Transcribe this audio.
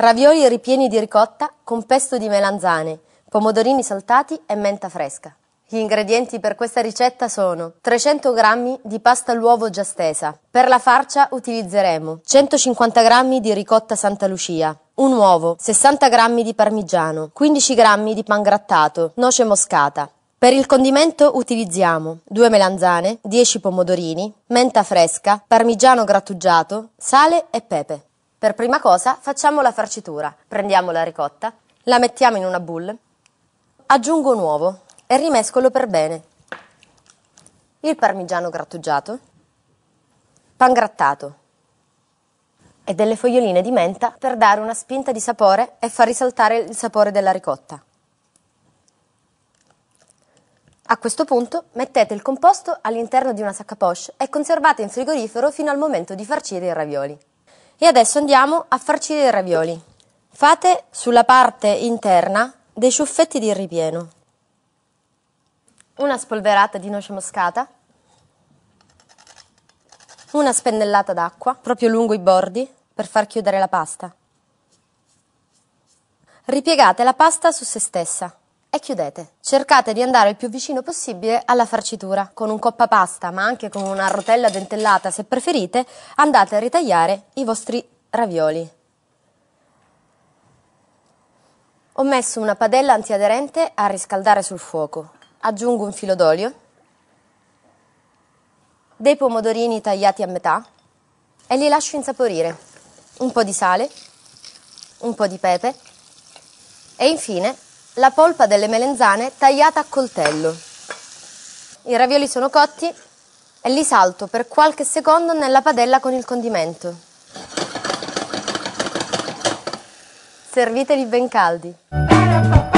Ravioli ripieni di ricotta con pesto di melanzane, pomodorini saltati e menta fresca. Gli ingredienti per questa ricetta sono 300 g di pasta all'uovo già stesa. Per la farcia utilizzeremo 150 g di ricotta Santa Lucia, un uovo, 60 g di parmigiano, 15 g di pan grattato, noce moscata. Per il condimento utilizziamo 2 melanzane, 10 pomodorini, menta fresca, parmigiano grattugiato, sale e pepe. Per prima cosa facciamo la farcitura. Prendiamo la ricotta, la mettiamo in una boule, aggiungo un uovo e rimescolo per bene. Il parmigiano grattugiato, pan grattato e delle foglioline di menta per dare una spinta di sapore e far risaltare il sapore della ricotta. A questo punto mettete il composto all'interno di una sacca poche e conservate in frigorifero fino al momento di farcire i ravioli. E adesso andiamo a farci dei ravioli. Fate sulla parte interna dei ciuffetti di ripieno. Una spolverata di noce moscata. Una spennellata d'acqua, proprio lungo i bordi, per far chiudere la pasta. Ripiegate la pasta su se stessa e chiudete. Cercate di andare il più vicino possibile alla farcitura. Con un coppa pasta, ma anche con una rotella dentellata se preferite, andate a ritagliare i vostri ravioli. Ho messo una padella antiaderente a riscaldare sul fuoco. Aggiungo un filo d'olio, dei pomodorini tagliati a metà e li lascio insaporire. Un po' di sale, un po' di pepe e infine la polpa delle melenzane tagliata a coltello. I ravioli sono cotti e li salto per qualche secondo nella padella con il condimento. Serviteli ben caldi.